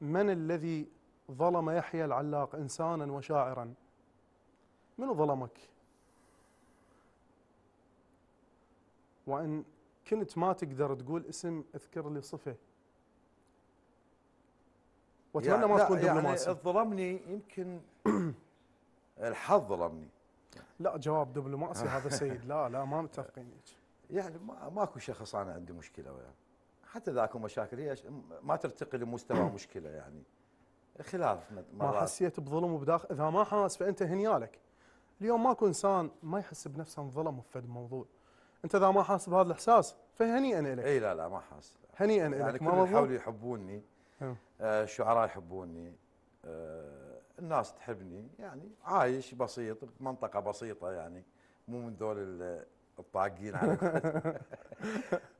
من الذي ظلم يحيى العلاق إنسانا وشاعرا من ظلمك وإن كنت ما تقدر تقول اسم اذكر لي صفة واتمنى يعني ما تكون دبلوماسي يعني ظلمني يمكن الحظ ظلمني لا جواب دبلوماسي هذا سيد لا لا ما متفقين يعني ما ماكو شخص انا عندي مشكله وياه يعني. حتى اذا اكو مشاكل هي ما ترتقي لمستوى مشكله يعني خلاف مرات. ما حسيت بظلم وبداخل اذا ما حاس فانت هنيالك اليوم ماكو انسان ما يحس بنفسه انظلم وفد موضوع انت اذا ما حاس بهذا الاحساس فهنيئا لك اي لا لا ما حاس هنيئا لك يعني كل حولي يحبوني آه الشعراء يحبوني آه الناس تحبني يعني عايش بسيط بمنطقه بسيطه يعني مو من دول الطاقين على